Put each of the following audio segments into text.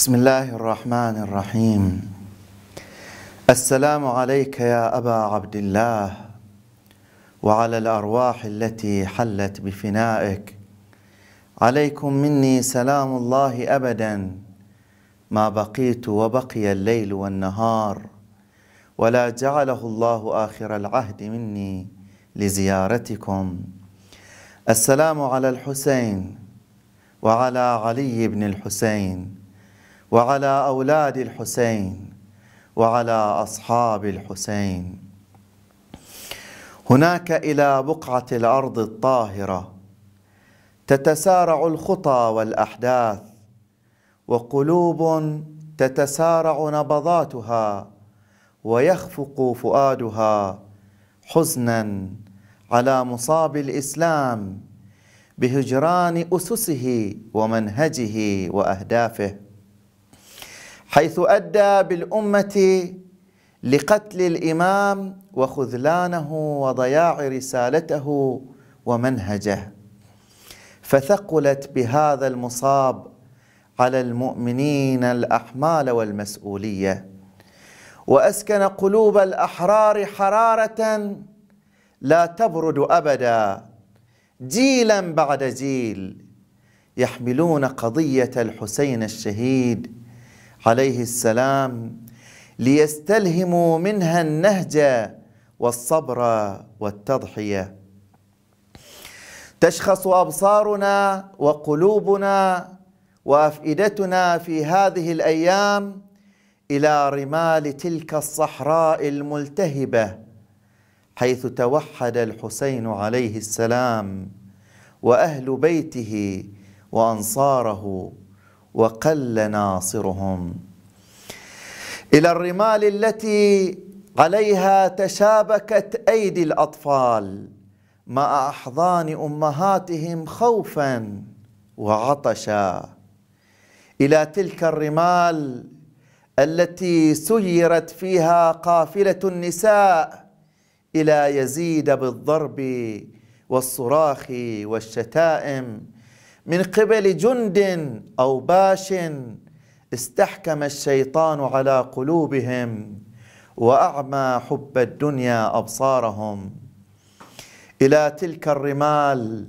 بسم الله الرحمن الرحيم السلام عليك يا أبا عبد الله وعلى الأرواح التي حلت بفنائك عليكم مني سلام الله أبدا ما بقيت وبقي الليل والنهار ولا جعله الله آخر العهد مني لزيارتكم السلام على الحسين وعلى علي بن الحسين وعلى أولاد الحسين وعلى أصحاب الحسين هناك إلى بقعة الأرض الطاهرة تتسارع الخطى والأحداث وقلوب تتسارع نبضاتها ويخفق فؤادها حزنا على مصاب الإسلام بهجران أسسه ومنهجه وأهدافه حيث أدى بالأمة لقتل الإمام وخذلانه وضياع رسالته ومنهجه فثقلت بهذا المصاب على المؤمنين الأحمال والمسؤولية وأسكن قلوب الأحرار حرارة لا تبرد أبدا جيلا بعد جيل يحملون قضية الحسين الشهيد عليه السلام ليستلهموا منها النهج والصبر والتضحيه تشخص ابصارنا وقلوبنا وافئدتنا في هذه الايام الى رمال تلك الصحراء الملتهبه حيث توحد الحسين عليه السلام واهل بيته وانصاره وقل ناصرهم الى الرمال التي عليها تشابكت ايدي الاطفال مع احضان امهاتهم خوفا وعطشا الى تلك الرمال التي سيرت فيها قافله النساء الى يزيد بالضرب والصراخ والشتائم من قبل جند او باش استحكم الشيطان على قلوبهم واعمى حب الدنيا ابصارهم الى تلك الرمال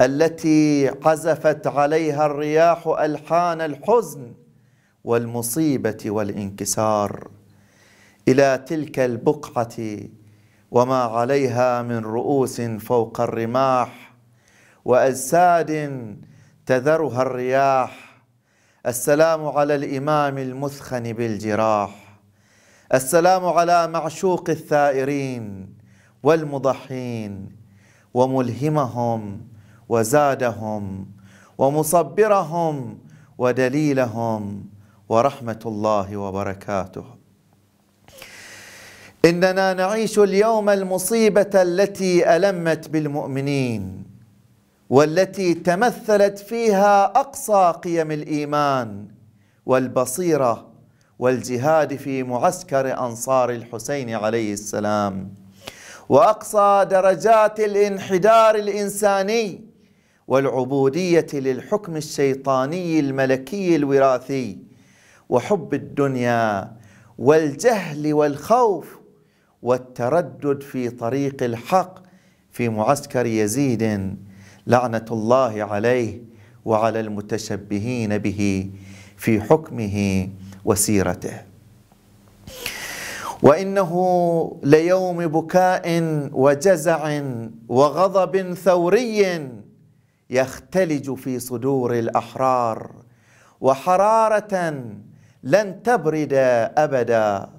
التي عزفت عليها الرياح الحان الحزن والمصيبه والانكسار الى تلك البقعه وما عليها من رؤوس فوق الرماح وأجساد تذرها الرياح السلام على الإمام المثخن بالجراح السلام على معشوق الثائرين والمضحين وملهمهم وزادهم ومصبرهم ودليلهم ورحمة الله وبركاته إننا نعيش اليوم المصيبة التي ألمت بالمؤمنين والتي تمثلت فيها اقصى قيم الايمان والبصيره والجهاد في معسكر انصار الحسين عليه السلام واقصى درجات الانحدار الانساني والعبوديه للحكم الشيطاني الملكي الوراثي وحب الدنيا والجهل والخوف والتردد في طريق الحق في معسكر يزيد لعنة الله عليه وعلى المتشبهين به في حكمه وسيرته وانه ليوم بكاء وجزع وغضب ثوري يختلج في صدور الاحرار وحراره لن تبرد ابدا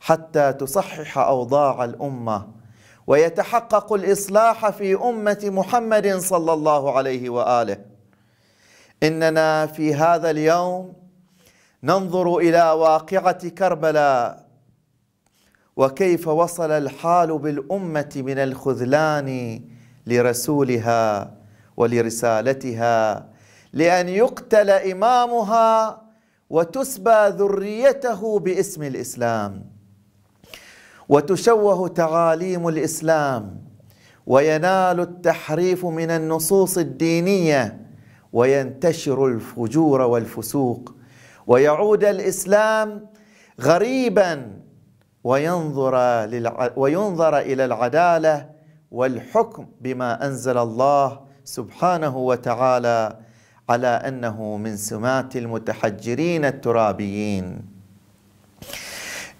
حتى تصحح اوضاع الامه ويتحقق الإصلاح في أمة محمد صلى الله عليه وآله إننا في هذا اليوم ننظر إلى واقعة كربلاء وكيف وصل الحال بالأمة من الخذلان لرسولها ولرسالتها لأن يقتل إمامها وتسبى ذريته باسم الإسلام وتشوه تعاليم الإسلام وينال التحريف من النصوص الدينية وينتشر الفجور والفسوق ويعود الإسلام غريبا وينظر, للع... وينظر إلى العدالة والحكم بما أنزل الله سبحانه وتعالى على أنه من سمات المتحجرين الترابيين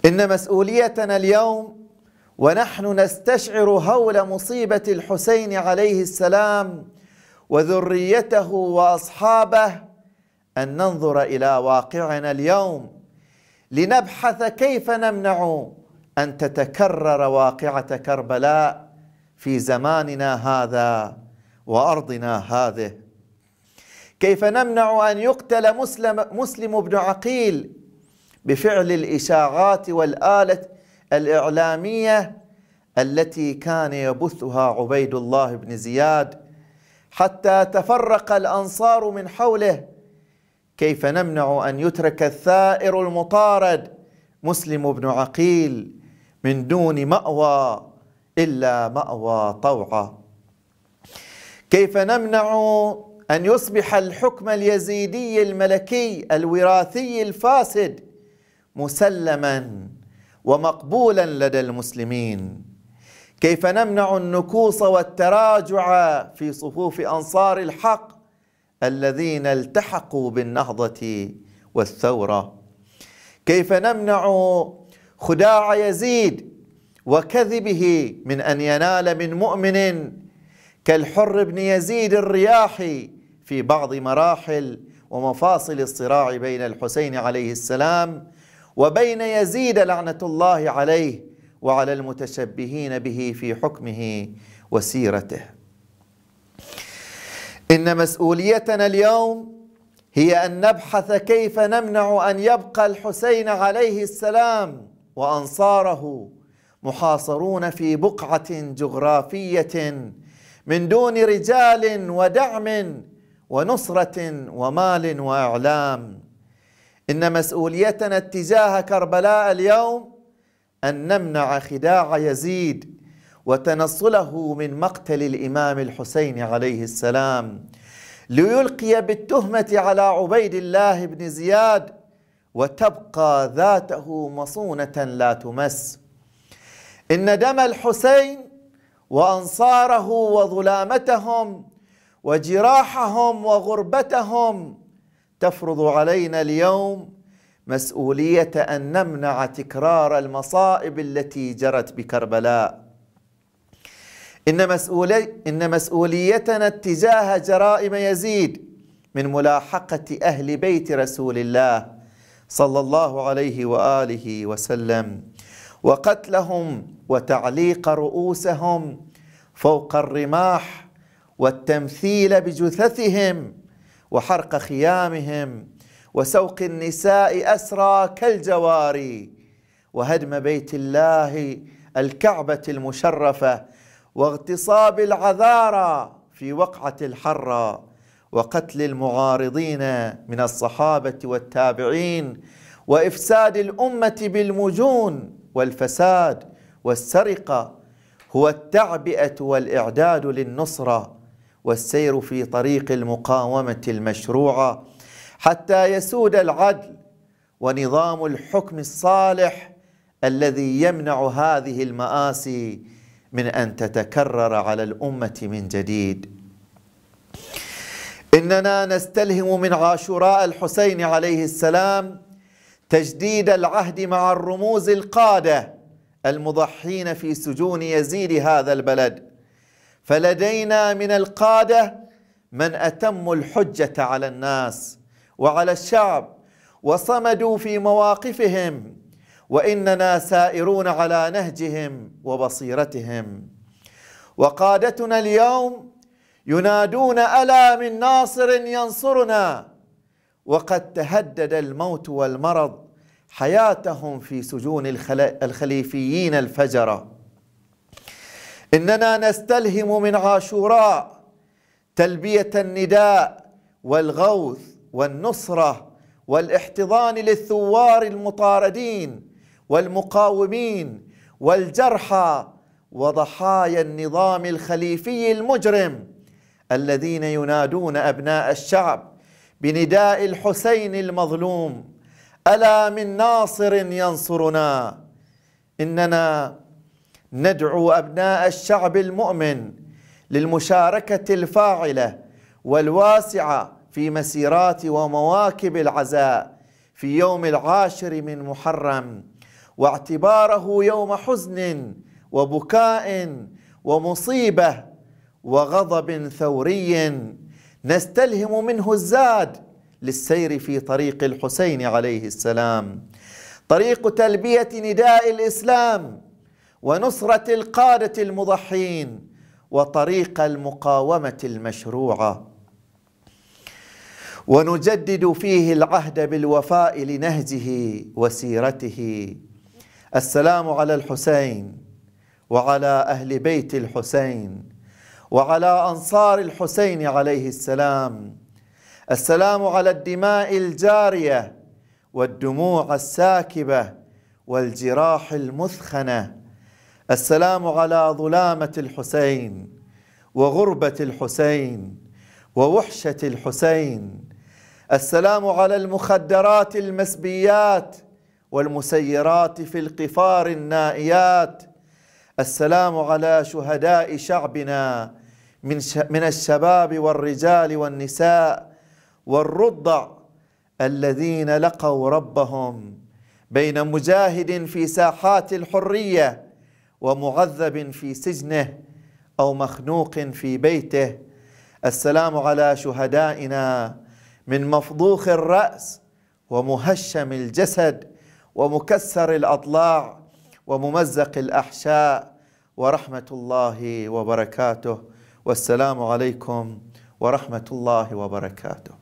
إن مسؤوليتنا اليوم ونحن نستشعر هول مصيبة الحسين عليه السلام وذريته وأصحابه أن ننظر إلى واقعنا اليوم لنبحث كيف نمنع أن تتكرر واقعة كربلاء في زماننا هذا وأرضنا هذه كيف نمنع أن يقتل مسلم, مسلم بن عقيل بفعل الإشاعات والآلة الإعلامية التي كان يبثها عبيد الله بن زياد حتى تفرق الأنصار من حوله كيف نمنع أن يترك الثائر المطارد مسلم بن عقيل من دون مأوى إلا مأوى طوعة كيف نمنع أن يصبح الحكم اليزيدي الملكي الوراثي الفاسد مسلما ومقبولا لدى المسلمين كيف نمنع النكوص والتراجع في صفوف انصار الحق الذين التحقوا بالنهضه والثوره كيف نمنع خداع يزيد وكذبه من ان ينال من مؤمن كالحر بن يزيد الرياحي في بعض مراحل ومفاصل الصراع بين الحسين عليه السلام وبين يزيد لعنة الله عليه وعلى المتشبهين به في حكمه وسيرته إن مسؤوليتنا اليوم هي أن نبحث كيف نمنع أن يبقى الحسين عليه السلام وأنصاره محاصرون في بقعة جغرافية من دون رجال ودعم ونصرة ومال وإعلام إن مسؤوليتنا اتجاه كربلاء اليوم أن نمنع خداع يزيد وتنصله من مقتل الإمام الحسين عليه السلام ليلقي بالتهمة على عبيد الله بن زياد وتبقى ذاته مصونة لا تمس إن دم الحسين وأنصاره وظلامتهم وجراحهم وغربتهم تفرض علينا اليوم مسؤوليه ان نمنع تكرار المصائب التي جرت بكربلاء ان مسؤولي ان مسؤوليتنا اتجاه جرائم يزيد من ملاحقه اهل بيت رسول الله صلى الله عليه واله وسلم وقتلهم وتعليق رؤوسهم فوق الرماح والتمثيل بجثثهم وحرق خيامهم وسوق النساء اسرى كالجواري وهدم بيت الله الكعبه المشرفه واغتصاب العذارى في وقعه الحره وقتل المعارضين من الصحابه والتابعين وافساد الامه بالمجون والفساد والسرقه هو التعبئه والاعداد للنصره والسير في طريق المقاومة المشروعة حتى يسود العدل ونظام الحكم الصالح الذي يمنع هذه المآسي من أن تتكرر على الأمة من جديد إننا نستلهم من عاشوراء الحسين عليه السلام تجديد العهد مع الرموز القادة المضحين في سجون يزيد هذا البلد فلدينا من القادة من أتموا الحجة على الناس وعلى الشعب وصمدوا في مواقفهم وإننا سائرون على نهجهم وبصيرتهم وقادتنا اليوم ينادون ألا من ناصر ينصرنا وقد تهدد الموت والمرض حياتهم في سجون الخليفيين الفجره إننا نستلهم من عاشوراء تلبية النداء والغوث والنصرة والاحتضان للثوار المطاردين والمقاومين والجرحى وضحايا النظام الخليفي المجرم الذين ينادون أبناء الشعب بنداء الحسين المظلوم ألا من ناصر ينصرنا إننا ندعو أبناء الشعب المؤمن للمشاركة الفاعلة والواسعة في مسيرات ومواكب العزاء في يوم العاشر من محرم واعتباره يوم حزن وبكاء ومصيبة وغضب ثوري نستلهم منه الزاد للسير في طريق الحسين عليه السلام طريق تلبية نداء الإسلام ونصرة القادة المضحين وطريق المقاومة المشروعة ونجدد فيه العهد بالوفاء لنهجه وسيرته السلام على الحسين وعلى أهل بيت الحسين وعلى أنصار الحسين عليه السلام السلام على الدماء الجارية والدموع الساكبة والجراح المثخنة السلام على ظلامة الحسين وغربة الحسين ووحشة الحسين السلام على المخدرات المسبيات والمسيرات في القفار النائيات السلام على شهداء شعبنا من من الشباب والرجال والنساء والرضع الذين لقوا ربهم بين مجاهد في ساحات الحريه ومعذب في سجنه أو مخنوق في بيته السلام على شهدائنا من مفضوخ الرأس ومهشم الجسد ومكسر الأضلاع وممزق الأحشاء ورحمة الله وبركاته والسلام عليكم ورحمة الله وبركاته